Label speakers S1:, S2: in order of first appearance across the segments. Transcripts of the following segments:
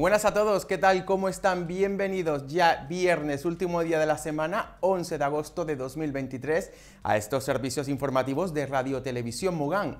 S1: buenas a todos, ¿qué tal? ¿Cómo están? Bienvenidos ya viernes, último día de la semana, 11 de agosto de 2023, a estos servicios informativos de Radio Televisión Mugán.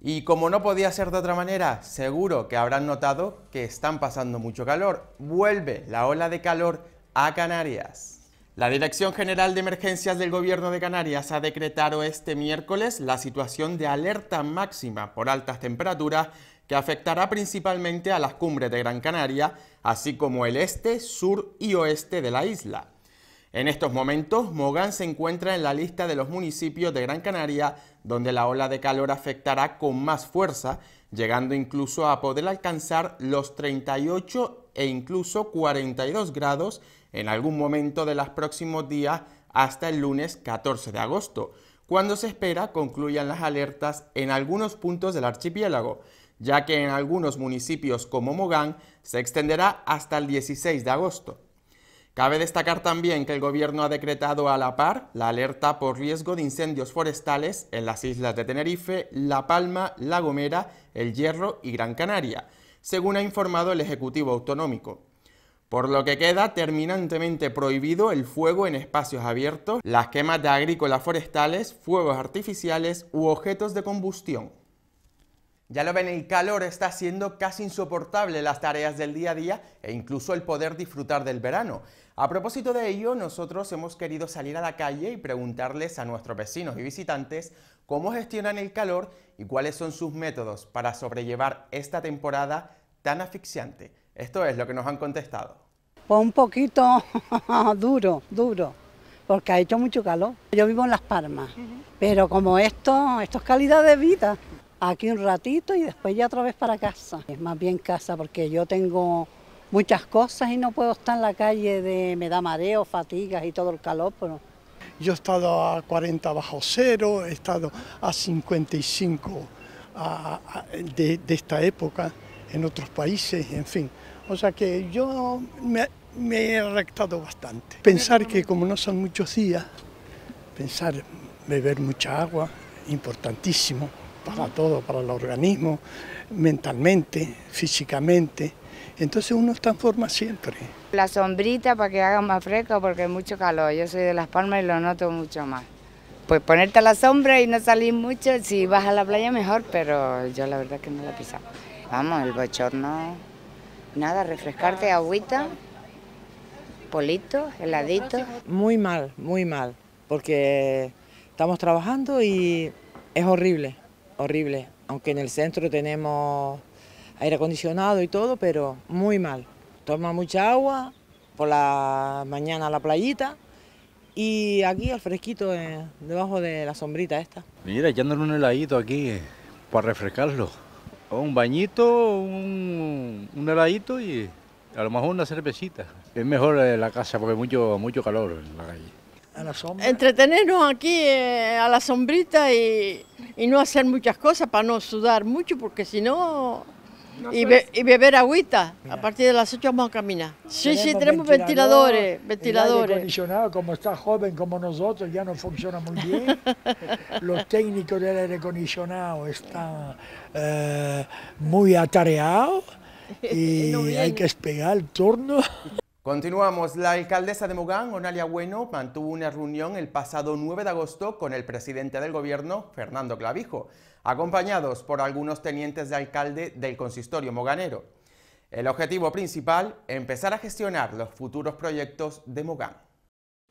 S1: Y como no podía ser de otra manera, seguro que habrán notado que están pasando mucho calor. Vuelve la ola de calor a Canarias. La Dirección General de Emergencias del Gobierno de Canarias ha decretado este miércoles la situación de alerta máxima por altas temperaturas que afectará principalmente a las cumbres de Gran Canaria, así como el este, sur y oeste de la isla. En estos momentos, Mogán se encuentra en la lista de los municipios de Gran Canaria donde la ola de calor afectará con más fuerza, llegando incluso a poder alcanzar los 38 e incluso 42 grados en algún momento de los próximos días hasta el lunes 14 de agosto, cuando se espera concluyan las alertas en algunos puntos del archipiélago ya que en algunos municipios como Mogán se extenderá hasta el 16 de agosto. Cabe destacar también que el gobierno ha decretado a la par la alerta por riesgo de incendios forestales en las islas de Tenerife, La Palma, La Gomera, El Hierro y Gran Canaria, según ha informado el Ejecutivo Autonómico. Por lo que queda terminantemente prohibido el fuego en espacios abiertos, las quemas de agrícolas forestales, fuegos artificiales u objetos de combustión. Ya lo ven, el calor está siendo casi insoportable las tareas del día a día e incluso el poder disfrutar del verano. A propósito de ello, nosotros hemos querido salir a la calle y preguntarles a nuestros vecinos y visitantes cómo gestionan el calor y cuáles son sus métodos para sobrellevar esta temporada tan asfixiante. Esto es lo que nos han contestado.
S2: Pues un poquito duro, duro, porque ha hecho mucho calor. Yo vivo en Las Palmas, pero como esto, esto es calidad de vida aquí un ratito y después ya otra vez para casa. Es más bien casa porque yo tengo muchas cosas y no puedo estar en la calle de me da mareo, fatigas y todo el calor, pero...
S3: Yo he estado a 40 bajo cero, he estado a 55 de, esta época en otros países, en fin. O sea que yo me, me he rectado bastante. Pensar que como no son muchos días, pensar beber mucha agua, importantísimo para todo, para el organismo, mentalmente, físicamente. Entonces
S1: uno está en forma siempre.
S4: La sombrita para que haga más fresco porque hay mucho calor. Yo soy de Las Palmas y lo noto mucho más. Pues ponerte a la sombra y no salir mucho, si vas a la playa mejor, pero yo la verdad que no la he Vamos, el bochorno, nada, refrescarte agüita,
S2: polito, heladito. Muy mal, muy mal, porque estamos trabajando y es horrible horrible, aunque en el centro tenemos aire acondicionado y todo, pero muy mal. Toma mucha agua, por la mañana a la playita y aquí al fresquito eh, debajo de la sombrita esta.
S3: Mira, echándole un heladito aquí eh, para refrescarlo. Un bañito, un, heladito y a lo mejor una cervecita. Es mejor eh, la casa porque mucho, mucho calor en la calle.
S5: Entretenernos aquí eh, a la sombrita y, no hacer muchas cosas para no sudar mucho, porque si no... Y, beber agüita. A partir de las 8 vamos a caminar. Sí, sí, tenemos ventiladores. Ventiladores. El aire
S3: acondicionado, como está joven como nosotros, ya no funciona muy bien. Los técnicos del aire acondicionado están eh, muy atareados y hay que esperar el turno.
S1: Continuamos. La alcaldesa de Mogán, Onalia Bueno, mantuvo una reunión el pasado 9 de agosto con el presidente del gobierno, Fernando Clavijo, acompañados por algunos tenientes de alcalde del consistorio moganero. El objetivo principal, empezar a gestionar los futuros proyectos de Mogán.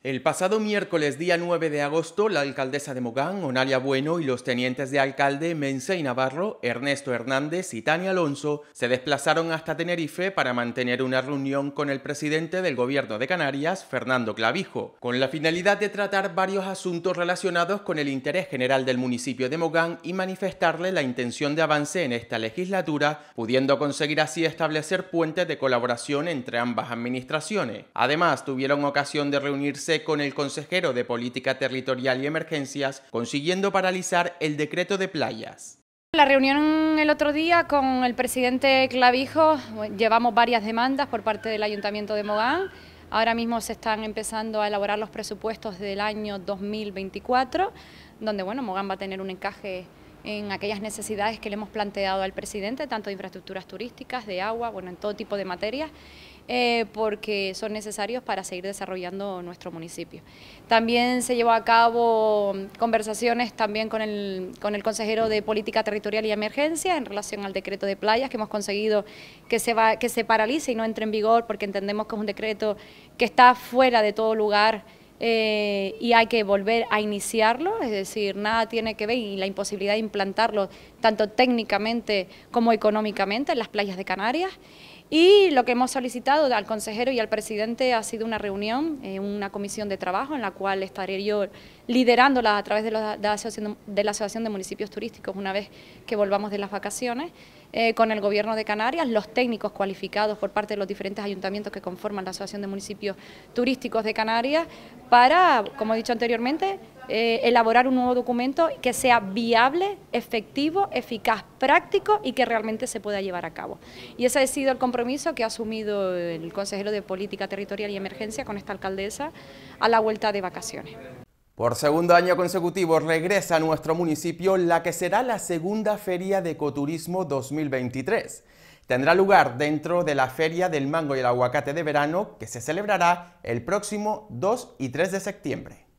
S1: El pasado miércoles, día 9 de agosto, la alcaldesa de Mogán, Onalia Bueno, y los tenientes de alcalde y Navarro, Ernesto Hernández y Tania Alonso se desplazaron hasta Tenerife para mantener una reunión con el presidente del gobierno de Canarias, Fernando Clavijo, con la finalidad de tratar varios asuntos relacionados con el interés general del municipio de Mogán y manifestarle la intención de avance en esta legislatura, pudiendo conseguir así establecer puentes de colaboración entre ambas administraciones. Además, tuvieron ocasión de reunirse con el consejero de Política Territorial y Emergencias, consiguiendo paralizar el decreto de playas.
S4: La reunión el otro día con el presidente Clavijo, llevamos varias demandas por parte del Ayuntamiento de Mogán. Ahora mismo se están empezando a elaborar los presupuestos del año 2024, donde bueno, Mogán va a tener un encaje en aquellas necesidades que le hemos planteado al presidente, tanto de infraestructuras turísticas, de agua, bueno, en todo tipo de materias. Eh, porque son necesarios para seguir desarrollando nuestro municipio. También se llevó a cabo conversaciones también con el, consejero de Política Territorial y Emergencia en relación al decreto de playas que hemos conseguido que se, que se paralice y no entre en vigor porque entendemos que es un decreto que está fuera de todo lugar eh, y hay que volver a iniciarlo, es decir, nada tiene que ver y la imposibilidad de implantarlo tanto técnicamente como económicamente en las playas de Canarias. Y lo que hemos solicitado al consejero y al presidente ha sido una reunión, eh, una comisión de trabajo en la cual estaré yo liderándola a través de, de la Asociación de Municipios Turísticos una vez que volvamos de las vacaciones eh, con el Gobierno de Canarias, los técnicos cualificados por parte de los diferentes ayuntamientos que conforman la Asociación de Municipios Turísticos de Canarias, para, como he dicho anteriormente, eh, elaborar un nuevo documento que sea viable, efectivo, eficaz, práctico y que realmente se pueda llevar a cabo. Y ese ha sido el compromiso que ha asumido el consejero de Política Territorial y Emergencia con esta alcaldesa a la vuelta de vacaciones.
S1: Por segundo año consecutivo regresa a nuestro municipio la que será la segunda Feria de Ecoturismo 2023. Tendrá lugar dentro de la Feria del Mango y el Aguacate de Verano que se celebrará el próximo 2 y 3 de septiembre.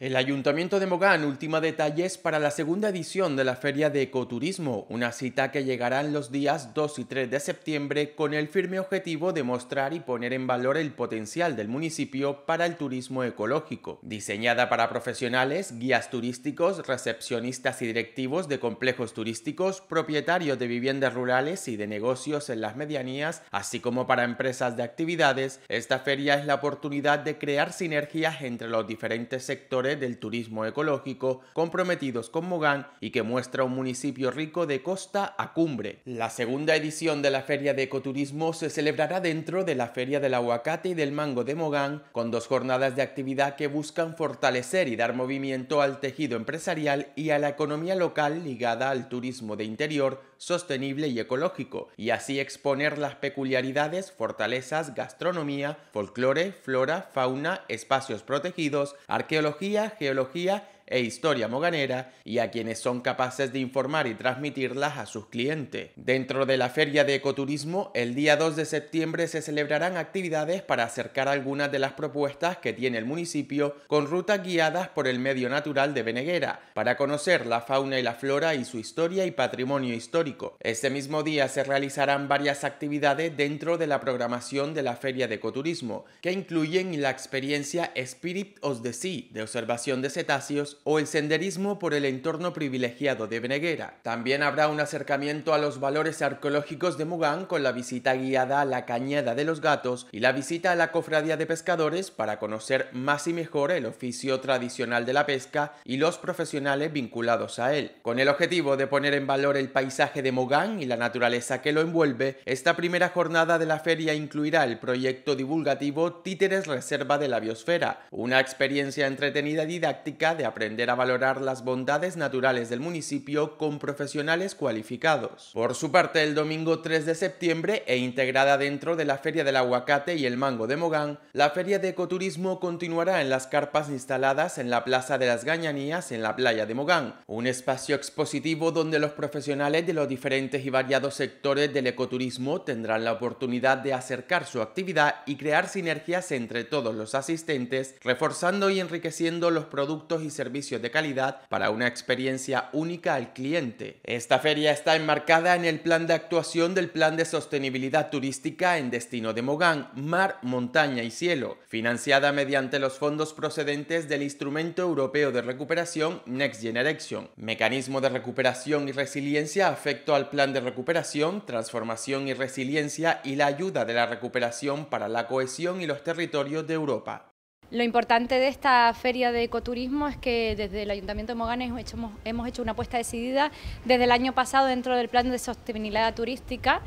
S1: El Ayuntamiento de Mogán ultima detalles para la segunda edición de la Feria de Ecoturismo, una cita que llegará en los días 2 y 3 de septiembre con el firme objetivo de mostrar y poner en valor el potencial del municipio para el turismo ecológico. Diseñada para profesionales, guías turísticos, recepcionistas y directivos de complejos turísticos, propietarios de viviendas rurales y de negocios en las medianías, así como para empresas de actividades, esta feria es la oportunidad de crear sinergias entre los diferentes sectores del turismo ecológico comprometidos con Mogán y que muestra un municipio rico de costa a cumbre. La segunda edición de la Feria de Ecoturismo se celebrará dentro de la Feria del Aguacate y del Mango de Mogán, con dos jornadas de actividad que buscan fortalecer y dar movimiento al tejido empresarial y a la economía local ligada al turismo de interior sostenible y ecológico, y así exponer las peculiaridades, fortalezas, gastronomía, folclore, flora, fauna, espacios protegidos, arqueología, geología e historia moganera y a quienes son capaces de informar y transmitirlas a sus clientes. Dentro de la Feria de Ecoturismo, el día 2 de septiembre se celebrarán actividades para acercar algunas de las propuestas que tiene el municipio con rutas guiadas por el medio natural de Veneguera, para conocer la fauna y la flora y su historia y patrimonio histórico. Ese mismo día se realizarán varias actividades dentro de la programación de la Feria de Ecoturismo, que incluyen la experiencia Spirit of the Sea de observación de cetáceos o el senderismo por el entorno privilegiado de Veneguera. También habrá un acercamiento a los valores arqueológicos de Mugán con la visita guiada a la Cañada de los Gatos y la visita a la Cofradía de Pescadores para conocer más y mejor el oficio tradicional de la pesca y los profesionales vinculados a él. Con el objetivo de poner en valor el paisaje de Mogán y la naturaleza que lo envuelve, esta primera jornada de la feria incluirá el proyecto divulgativo Títeres Reserva de la Biosfera, una experiencia entretenida didáctica de aprendizaje a valorar las bondades naturales del municipio con profesionales cualificados. Por su parte, el domingo 3 de septiembre e integrada dentro de la Feria del Aguacate y el Mango de Mogán, la Feria de Ecoturismo continuará en las carpas instaladas en la Plaza de las Gañanías en la playa de Mogán, un espacio expositivo donde los profesionales de los diferentes y variados sectores del ecoturismo tendrán la oportunidad de acercar su actividad y crear sinergias entre todos los asistentes, reforzando y enriqueciendo los productos y servicios de calidad para una experiencia única al cliente. Esta feria está enmarcada en el plan de actuación del Plan de Sostenibilidad Turística en Destino de Mogán, Mar, Montaña y Cielo, financiada mediante los fondos procedentes del Instrumento Europeo de Recuperación Next Generation, mecanismo de recuperación y resiliencia afecto al Plan de Recuperación, Transformación y Resiliencia y la ayuda de la recuperación para la cohesión y los territorios de Europa.
S4: Lo importante de esta feria de ecoturismo es que desde el Ayuntamiento de Mogán hemos hecho una apuesta decidida desde el año pasado dentro del Plan de Sostenibilidad Turística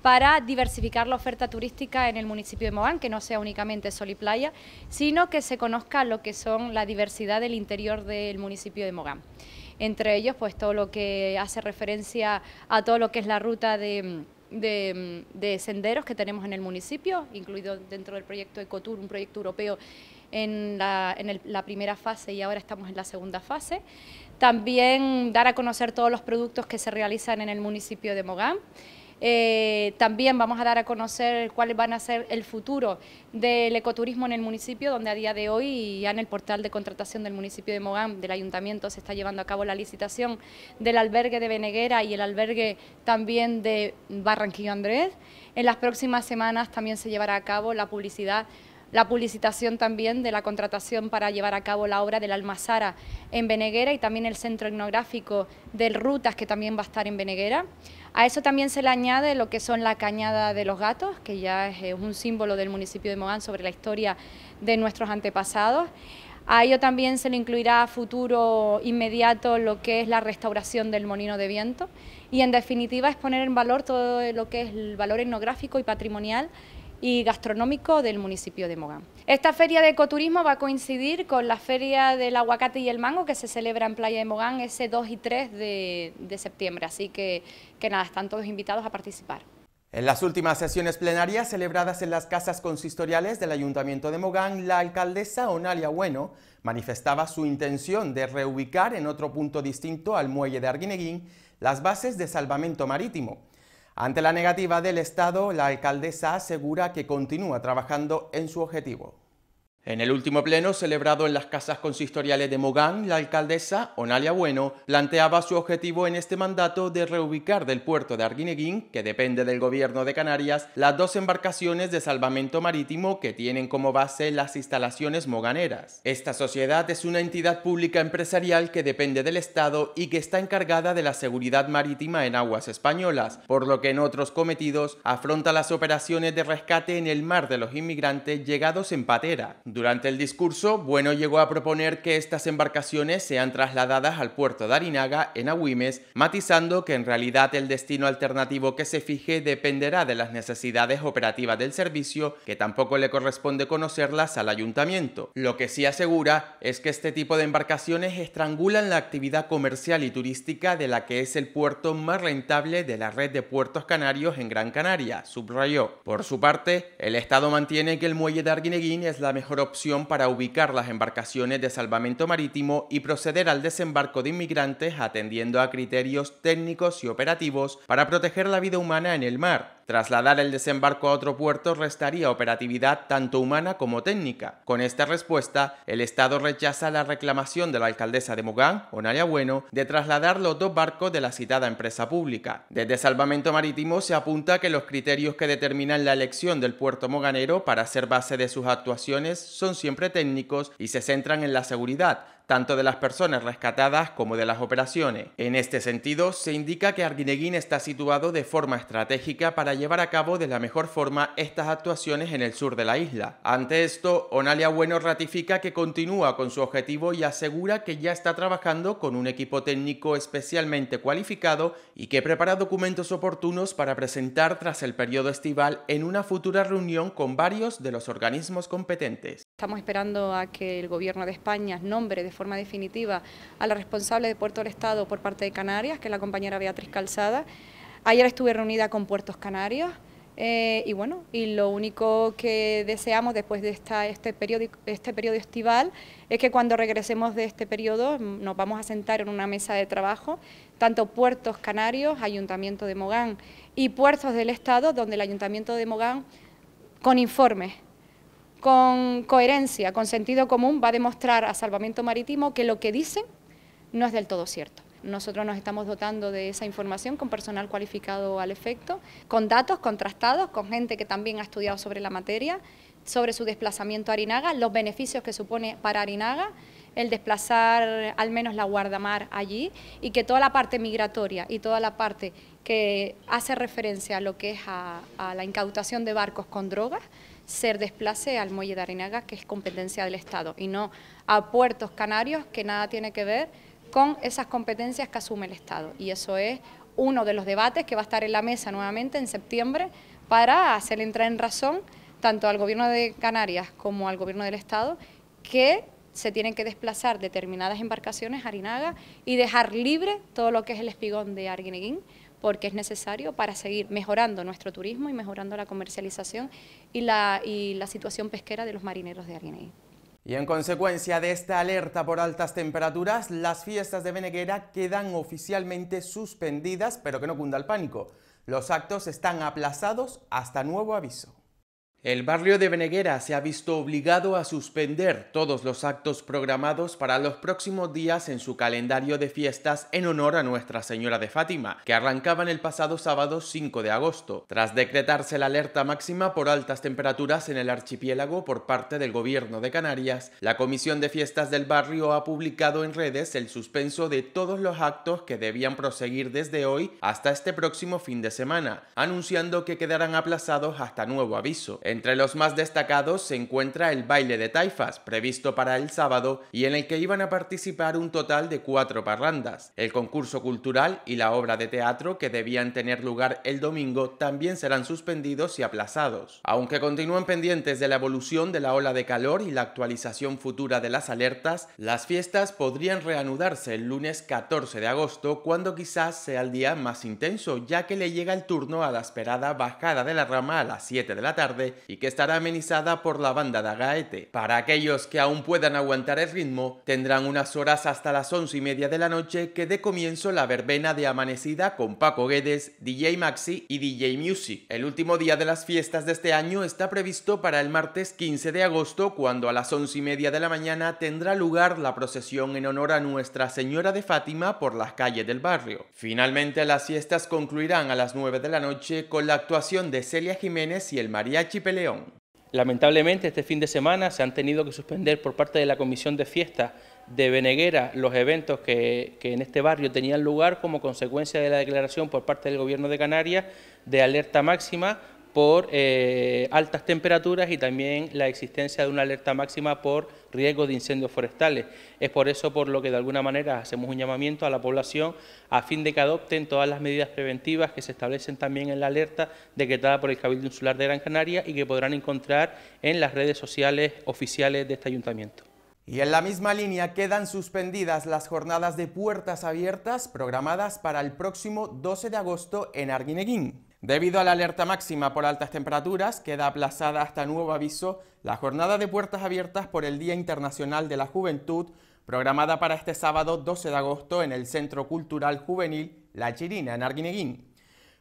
S4: para diversificar la oferta turística en el municipio de Mogán, que no sea únicamente sol y playa, sino que se conozca lo que son la diversidad del interior del municipio de Mogán. Entre ellos, pues todo lo que hace referencia a todo lo que es la ruta de... senderos que tenemos en el municipio, incluido dentro del proyecto Ecotur, un proyecto europeo en, la, primera fase y ahora estamos en la segunda fase. También dar a conocer todos los productos que se realizan en el municipio de Mogán. Eh, también vamos a dar a conocer ...cuál van a ser el futuro del ecoturismo en el municipio, donde a día de hoy ya en el portal de contratación del municipio de Mogán, del ayuntamiento, se está llevando a cabo la licitación del albergue de Beneguera y el albergue también de Barranquillo Andrés. En las próximas semanas también se llevará a cabo la publicidad la publicitación también de la contratación para llevar a cabo la obra del Almazara en Beneguera y también el centro etnográfico de Rutas que también va a estar en Beneguera. A eso también se le añade lo que son la Cañada de los Gatos, que ya es eh, un símbolo del municipio de Mogán sobre la historia de nuestros antepasados. A ello también se le incluirá a futuro inmediato lo que es la restauración del molino de viento y en definitiva es poner en valor todo lo que es el valor etnográfico y patrimonial y gastronómico del municipio de Mogán. Esta feria de ecoturismo va a coincidir con la feria del aguacate y el mango que se celebra en Playa de Mogán ese 2 y 3 de, septiembre, así que, que nada, están todos invitados a participar.
S1: En las últimas sesiones plenarias celebradas en las casas consistoriales del Ayuntamiento de Mogán, la alcaldesa Onalia Bueno manifestaba su intención de reubicar en otro punto distinto al muelle de Arguineguín las bases de salvamento marítimo. Ante la negativa del Estado, la alcaldesa asegura que continúa trabajando en su objetivo. En el último pleno, celebrado en las casas consistoriales de Mogán, la alcaldesa, Onalia Bueno, planteaba su objetivo en este mandato de reubicar del puerto de Arguineguín, que depende del gobierno de Canarias, las dos embarcaciones de salvamento marítimo que tienen como base las instalaciones moganeras. Esta sociedad es una entidad pública empresarial que depende del Estado y que está encargada de la seguridad marítima en aguas españolas, por lo que en otros cometidos afronta las operaciones de rescate en el mar de los inmigrantes llegados en patera durante el discurso, Bueno llegó a proponer que estas embarcaciones sean trasladadas al puerto de Arinaga, en Agüimes, matizando que en realidad el destino alternativo que se fije dependerá de las necesidades operativas del servicio, que tampoco le corresponde conocerlas al ayuntamiento. Lo que sí asegura es que este tipo de embarcaciones estrangulan la actividad comercial y turística de la que es el puerto más rentable de la red de puertos canarios en Gran Canaria, subrayó. Por su parte, el Estado mantiene que el muelle de Arguineguín es la mejor opción para ubicar las embarcaciones de salvamento marítimo y proceder al desembarco de inmigrantes atendiendo a criterios técnicos y operativos para proteger la vida humana en el mar. Trasladar el desembarco a otro puerto restaría operatividad tanto humana como técnica. Con esta respuesta, el Estado rechaza la reclamación de la alcaldesa de Mogán, Onaria Bueno, de trasladar los dos barcos de la citada empresa pública. Desde Salvamento Marítimo se apunta que los criterios que determinan la elección del puerto moganero para ser base de sus actuaciones son siempre técnicos y se centran en la seguridad, tanto de las personas rescatadas como de las operaciones. En este sentido, se indica que Arguineguín está situado de forma estratégica para llevar a cabo de la mejor forma estas actuaciones en el sur de la isla. Ante esto, Onalia Bueno ratifica que continúa con su objetivo y asegura que ya está trabajando con un equipo técnico especialmente cualificado y que prepara documentos oportunos para presentar tras el periodo estival en una futura reunión con varios de los organismos competentes.
S4: Estamos esperando a que el Gobierno de España nombre de forma definitiva a la responsable de Puerto del Estado por parte de Canarias, que es la compañera Beatriz Calzada. Ayer estuve reunida con Puertos Canarios eh, y bueno, y lo único que deseamos después de este, este, periodo, este estival es que cuando regresemos de este periodo mm, nos vamos a sentar en una mesa de trabajo, tanto Puertos Canarios, Ayuntamiento de Mogán y Puertos del Estado, donde el Ayuntamiento de Mogán, con informes con coherencia, con sentido común, va a demostrar a Salvamento Marítimo que lo que dicen no es del todo cierto. Nosotros nos estamos dotando de esa información con personal cualificado al efecto, con datos contrastados, con gente que también ha estudiado sobre la materia, sobre su desplazamiento a Arinaga, los beneficios que supone para Arinaga el desplazar al menos la guardamar allí y que toda la parte migratoria y toda la parte que hace referencia a lo que es a, a la incautación de barcos con drogas, ser desplace al muelle de Arinaga, que es competencia del Estado, y no a puertos canarios, que nada tiene que ver con esas competencias que asume el Estado. Y eso es uno de los debates que va a estar en la mesa nuevamente en septiembre para hacer entrar en razón tanto al Gobierno de Canarias como al Gobierno del Estado que se tienen que desplazar determinadas embarcaciones a Arinaga y dejar libre todo lo que es el espigón de Arguineguín porque es necesario para seguir mejorando nuestro turismo y mejorando la comercialización y la, la situación pesquera de los marineros de Arguineguín.
S1: Y en consecuencia de esta alerta por altas temperaturas, las fiestas de Beneguera quedan oficialmente suspendidas, pero que no cunda el pánico. Los actos están aplazados hasta nuevo aviso. El barrio de Beneguera se ha visto obligado a suspender todos los actos programados para los próximos días en su calendario de fiestas en honor a Nuestra Señora de Fátima, que arrancaban el pasado sábado 5 de agosto, tras decretarse la alerta máxima por altas temperaturas en el archipiélago por parte del gobierno de Canarias. La Comisión de Fiestas del Barrio ha publicado en redes el suspenso de todos los actos que debían proseguir desde hoy hasta este próximo fin de semana, anunciando que quedarán aplazados hasta nuevo aviso. Entre los más destacados se encuentra el baile de taifas, previsto para el sábado y en el que iban a participar un total de cuatro parrandas. El concurso cultural y la obra de teatro que debían tener lugar el domingo también serán suspendidos y aplazados. Aunque continúan pendientes de la evolución de la ola de calor y la actualización futura de las alertas, las fiestas podrían reanudarse el lunes 14 de agosto cuando quizás sea el día más intenso ya que le llega el turno a la esperada bajada de la rama a las 7 de la tarde y que estará amenizada por la banda de gaete. Para aquellos que aún puedan aguantar el ritmo, tendrán unas horas hasta las once y media de la noche que dé comienzo la verbena de amanecida con Paco Guedes, DJ Maxi y DJ Music. El último día de las fiestas de este año está previsto para el martes 15 de agosto, cuando a las once y media de la mañana tendrá lugar la procesión en honor a Nuestra Señora de Fátima por las calles del barrio. Finalmente, las fiestas concluirán a las 9 de la noche con la actuación de Celia Jiménez y el mariachi León. Lamentablemente este fin de semana se han tenido que suspender por parte de la Comisión de Fiestas de Beneguera los eventos que, en este barrio tenían lugar como consecuencia de la declaración por parte del Gobierno de Canarias de alerta máxima por eh, altas temperaturas y también la existencia de una alerta máxima por riesgo de incendios forestales. Es por eso por lo que de alguna manera hacemos un llamamiento a la población a fin de que adopten todas las medidas preventivas que se establecen también en la alerta decretada por el Cabildo Insular de Gran Canaria y que podrán encontrar en las redes sociales oficiales de este ayuntamiento. Y en la misma línea quedan suspendidas las jornadas de puertas abiertas programadas para el próximo 12 de agosto en Arguineguín. Debido a la alerta máxima por altas temperaturas, queda aplazada hasta nuevo aviso la jornada de puertas abiertas por el Día Internacional de la Juventud, programada para este sábado 12 de agosto en el Centro Cultural Juvenil La Chirina, en Arguineguín.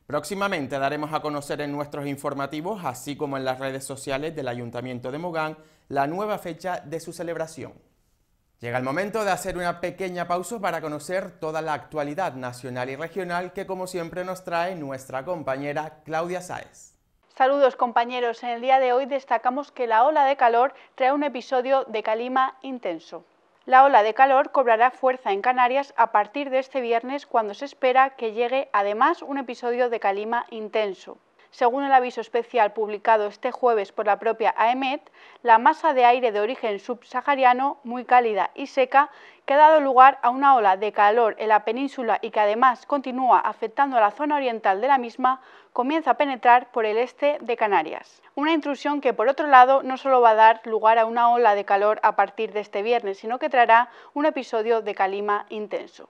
S1: Próximamente daremos a conocer en nuestros informativos, así como en las redes sociales del Ayuntamiento de Mogán, la nueva fecha de su celebración. Llega el momento de hacer una pequeña pausa para conocer toda la actualidad nacional y regional que como siempre nos trae nuestra compañera Claudia Sáez.
S5: Saludos compañeros, en el día de hoy destacamos que la ola de calor trae un episodio de calima intenso. La ola de calor cobrará fuerza en Canarias a partir de este viernes cuando se espera que llegue además un episodio de calima intenso. Según el aviso especial publicado este jueves por la propia AEMET, la masa de aire de origen subsahariano, muy cálida y seca, que ha dado lugar a una ola de calor en la península y que además continúa afectando a la zona oriental de la misma, comienza a penetrar por el este de Canarias. Una intrusión que, por otro lado, no solo va a dar lugar a una ola de calor a partir de este viernes, sino que traerá un episodio de calima intenso.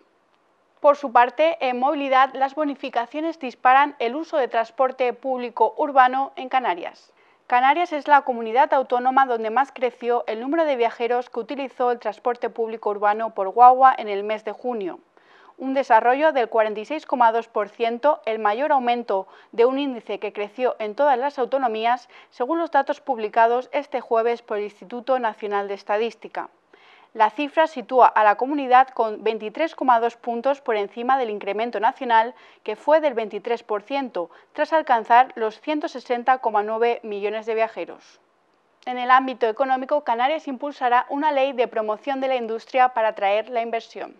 S5: Por su parte, en movilidad, las bonificaciones disparan el uso de transporte público urbano en Canarias. Canarias es la comunidad autónoma donde más creció el número de viajeros que utilizó el transporte público urbano por guagua en el mes de junio un desarrollo del 46,2%, el mayor aumento de un índice que creció en todas las autonomías, según los datos publicados este jueves por el Instituto Nacional de Estadística la cifra sitúa a la comunidad con 23,2 puntos por encima del incremento nacional, que fue del 23%, tras alcanzar los 160,9 millones de viajeros. En el ámbito económico, Canarias impulsará una ley de promoción de la industria para atraer la inversión.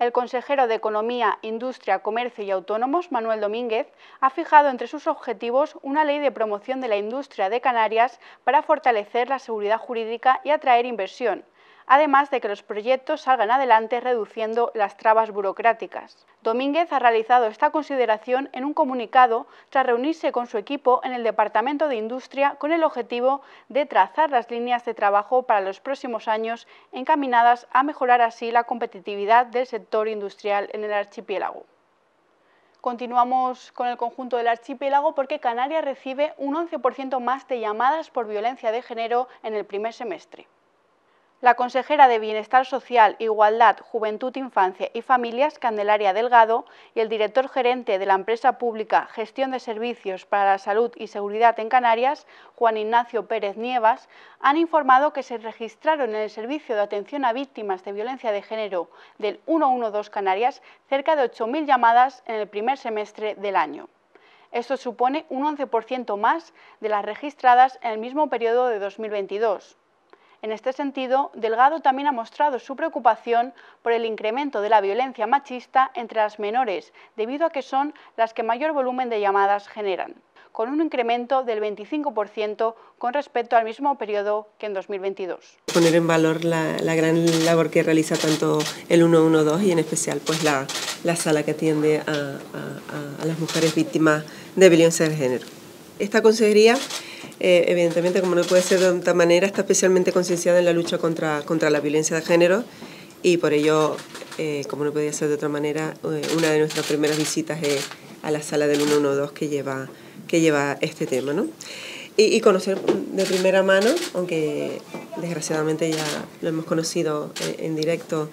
S5: El consejero de Economía, Industria, Comercio y Autónomos, Manuel Domínguez, ha fijado entre sus objetivos una ley de promoción de la industria de Canarias para fortalecer la seguridad jurídica y atraer inversión, además de que los proyectos salgan adelante reduciendo las trabas burocráticas. Domínguez ha realizado esta consideración en un comunicado tras reunirse con su equipo en el Departamento de Industria con el objetivo de trazar las líneas de trabajo para los próximos años encaminadas a mejorar así la competitividad del sector industrial en el archipiélago. Continuamos con el conjunto del archipiélago porque Canarias recibe un 11% más de llamadas por violencia de género en el primer semestre. La consejera de Bienestar Social, Igualdad, Juventud, Infancia y Familias, Candelaria Delgado, y el director gerente de la empresa pública Gestión de Servicios para la Salud y Seguridad en Canarias, Juan Ignacio Pérez Nievas, han informado que se registraron en el servicio de atención a víctimas de violencia de género del 112 Canarias cerca de 8.000 llamadas en el primer semestre del año. Esto supone un 11% más de las registradas en el mismo periodo de 2022. En este sentido, Delgado también ha mostrado su preocupación por el incremento de la violencia machista entre las menores, debido a que son las que mayor volumen de llamadas generan, con un incremento del 25% con respecto al mismo periodo que en 2022.
S2: Poner en valor la, gran labor que realiza tanto el 112 y en especial pues la, sala que atiende a, a las mujeres víctimas de violencia de género. Esta consejería eh, evidentemente, como no puede ser de otra manera, está especialmente concienciada en la lucha contra, contra la violencia de género y por ello, eh, como no podía ser de otra manera, eh, una de nuestras primeras visitas es a la sala del 112 que lleva, que lleva este tema. ¿no? Y, conocer de primera mano, aunque desgraciadamente ya lo hemos conocido en, en, directo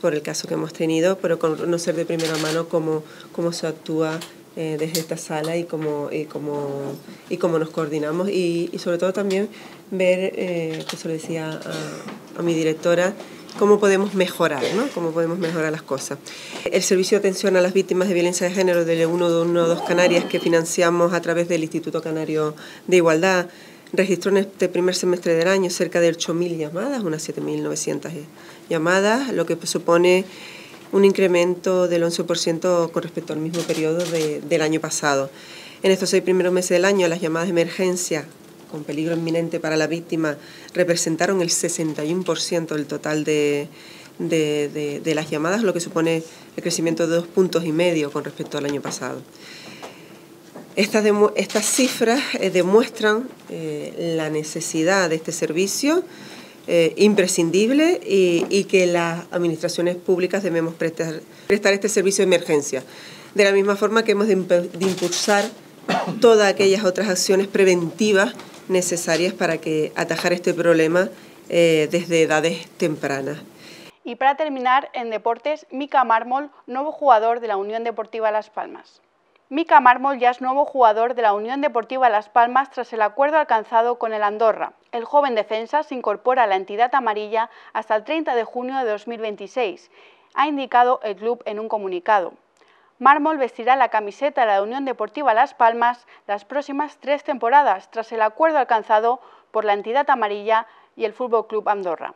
S2: por el caso que hemos tenido, pero conocer de primera mano cómo, cómo se actúa eh, desde esta sala y cómo, nos coordinamos y, sobre todo también ver, eh, que se lo decía a, mi directora, cómo podemos mejorar, cómo podemos mejorar las cosas. El Servicio de Atención a las Víctimas de Violencia de Género del 112 Canarias que financiamos a través del Instituto Canario de Igualdad registró en este primer semestre del año cerca de 8.000 llamadas, unas 7.900 llamadas, lo que supone un incremento del 11% con respecto al mismo periodo de, del año pasado. En estos seis primeros meses del año, las llamadas de emergencia con peligro inminente para la víctima representaron el 61% del total de, de, las llamadas, lo que supone el crecimiento de dos puntos y medio con respecto al año pasado. Estas, estas cifras eh, demuestran eh, la necesidad de este servicio eh, imprescindible y, que las administraciones públicas debemos prestar, este servicio de emergencia. De la misma forma que hemos de, impulsar todas aquellas otras acciones preventivas necesarias para que atajar este problema eh, desde edades tempranas.
S5: Y para terminar, en deportes, Mica Mármol, nuevo jugador de la Unión Deportiva Las Palmas. Mika Mármol ya es nuevo jugador de la Unión Deportiva Las Palmas tras el acuerdo alcanzado con el Andorra. El joven defensa se incorpora a la entidad amarilla hasta el 30 de junio de 2026, ha indicado el club en un comunicado. Mármol vestirá la camiseta de la Unión Deportiva Las Palmas las próximas tres temporadas tras el acuerdo alcanzado por la entidad amarilla y el Fútbol Club Andorra.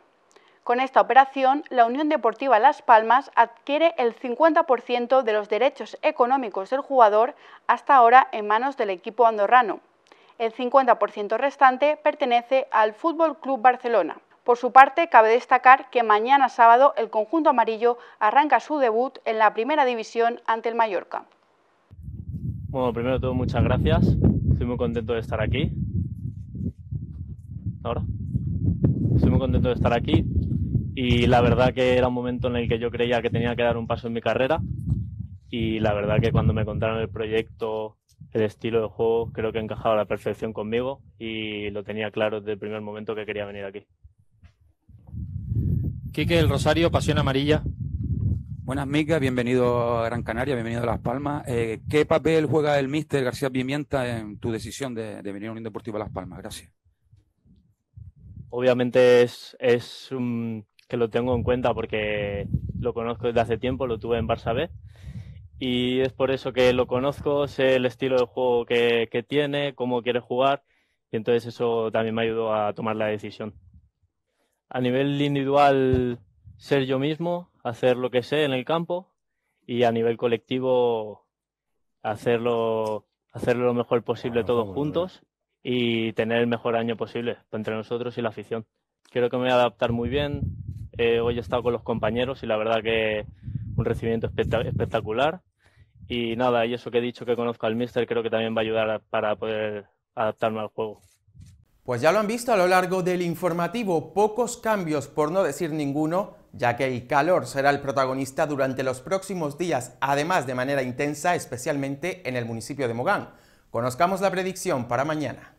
S5: Con esta operación, la Unión Deportiva Las Palmas adquiere el 50% de los derechos económicos del jugador hasta ahora en manos del equipo andorrano. El 50% restante pertenece al Fútbol Club Barcelona. Por su parte, cabe destacar que mañana sábado el conjunto amarillo arranca su debut en la primera división ante el Mallorca.
S3: Bueno, primero de todo, muchas gracias. Estoy muy contento de estar aquí. Ahora. Estoy muy contento de estar aquí y la verdad que era un momento en el que yo creía que tenía que dar un paso en mi carrera y la verdad que cuando me contaron el proyecto, el estilo de juego, creo que encajaba a la perfección conmigo y lo tenía claro desde el primer momento que quería venir aquí. Quique, el Rosario, Pasión Amarilla. Buenas, Mica, bienvenido a Gran Canaria, bienvenido a Las Palmas. Eh, ¿Qué papel juega el míster García Pimienta en tu decisión de, venir a Unión Deportiva Las Palmas? Gracias. Obviamente es un, que lo tengo en cuenta porque lo conozco desde hace tiempo, lo tuve en Barça B. Y es por eso que lo conozco, sé el estilo de juego que, que tiene, cómo quiere jugar, y entonces eso también me ayudó a tomar la decisión. A nivel individual, ser yo mismo, hacer lo que sé en el campo, y a nivel colectivo, hacerlo, hacerlo lo mejor posible todos juntos y tener el mejor año posible entre nosotros y la afición. Creo que me voy a adaptar muy bien, eh, hoy he estado con los compañeros y la verdad que un recibimiento espectacular. Y nada, y eso que he dicho que conozco al Mister creo que también va a ayudar para poder adaptarme al juego.
S1: Pues ya lo han visto a lo largo del informativo, pocos cambios por no decir ninguno, ya que el calor será el protagonista durante los próximos días, además de manera intensa, especialmente en el municipio de Mogán. Conozcamos la predicción para mañana.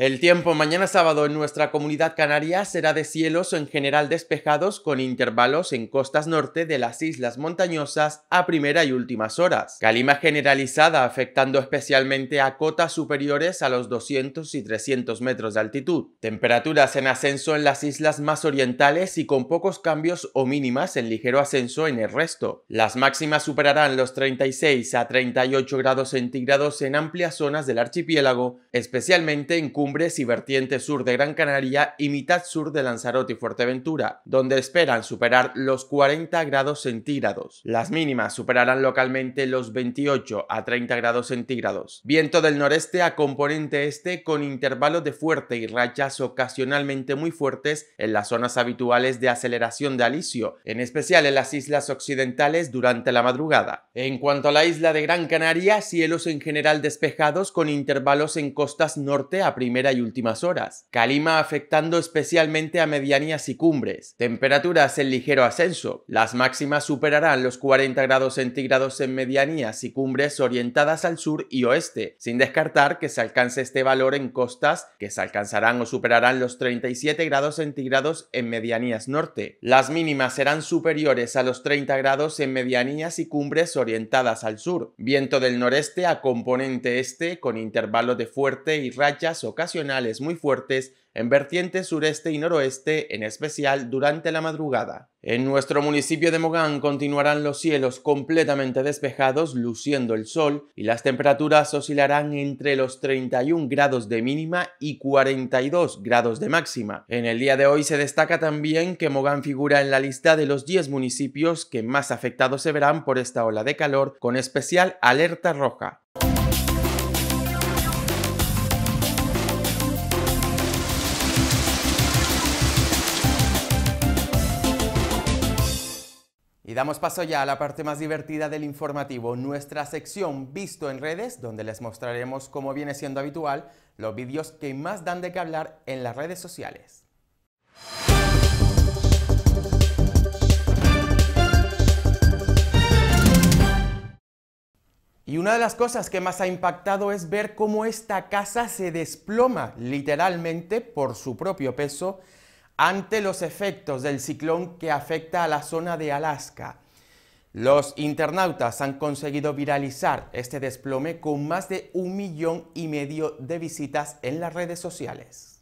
S1: El tiempo mañana sábado en nuestra comunidad canaria será de cielos en general despejados con intervalos en costas norte de las islas montañosas a primera y últimas horas. Calima generalizada afectando especialmente a cotas superiores a los 200 y 300 metros de altitud. Temperaturas en ascenso en las islas más orientales y con pocos cambios o mínimas en ligero ascenso en el resto. Las máximas superarán los 36 a 38 grados centígrados en amplias zonas del archipiélago, especialmente en y vertiente sur de Gran Canaria y mitad sur de Lanzarote y Fuerteventura, donde esperan superar los 40 grados centígrados. Las mínimas superarán localmente los 28 a 30 grados centígrados. Viento del noreste a componente este con intervalos de fuerte y rachas ocasionalmente muy fuertes en las zonas habituales de aceleración de alisio, en especial en las islas occidentales durante la madrugada. En cuanto a la isla de Gran Canaria, cielos en general despejados con intervalos en costas norte a primera y últimas horas. Calima afectando especialmente a medianías y cumbres. Temperaturas en ligero ascenso. Las máximas superarán los 40 grados centígrados en medianías y cumbres orientadas al sur y oeste, sin descartar que se alcance este valor en costas que se alcanzarán o superarán los 37 grados centígrados en medianías norte. Las mínimas serán superiores a los 30 grados en medianías y cumbres orientadas al sur. Viento del noreste a componente este con intervalos de fuerte y rachas o ocasionales muy fuertes en vertientes sureste y noroeste, en especial durante la madrugada. En nuestro municipio de Mogán continuarán los cielos completamente despejados, luciendo el sol, y las temperaturas oscilarán entre los 31 grados de mínima y 42 grados de máxima. En el día de hoy se destaca también que Mogán figura en la lista de los 10 municipios que más afectados se verán por esta ola de calor, con especial alerta roja. Y damos paso ya a la parte más divertida del informativo, nuestra sección Visto en redes, donde les mostraremos, como viene siendo habitual, los vídeos que más dan de qué hablar en las redes sociales. Y una de las cosas que más ha impactado es ver cómo esta casa se desploma literalmente por su propio peso ante los efectos del ciclón que afecta a la zona de Alaska. Los internautas han conseguido viralizar este desplome con más de un millón y medio de visitas en las redes sociales.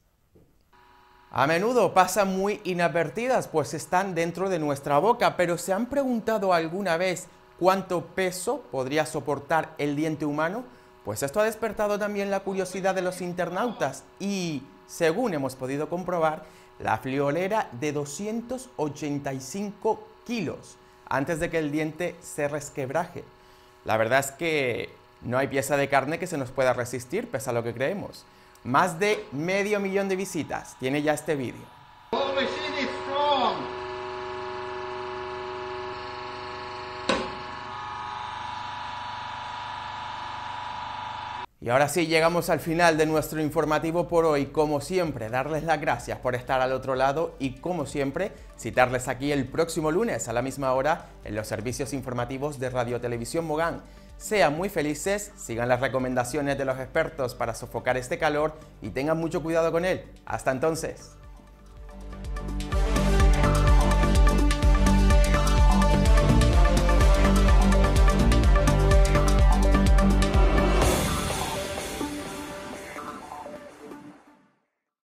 S1: A menudo pasan muy inadvertidas, pues están dentro de nuestra boca, pero ¿se han preguntado alguna vez cuánto peso podría soportar el diente humano? Pues esto ha despertado también la curiosidad de los internautas y, según hemos podido comprobar, la friolera de 285 kilos antes de que el diente se resquebraje. La verdad es que no hay pieza de carne que se nos pueda resistir, pese a lo que creemos. Más de medio millón de visitas tiene ya este vídeo. Y ahora sí, llegamos al final de nuestro informativo por hoy. Como siempre, darles las gracias por estar al otro lado y como siempre, citarles aquí el próximo lunes a la misma hora en los servicios informativos de Radio Televisión Mogán. Sean muy felices, sigan las recomendaciones de los expertos para sofocar este calor y tengan mucho cuidado con él. Hasta entonces.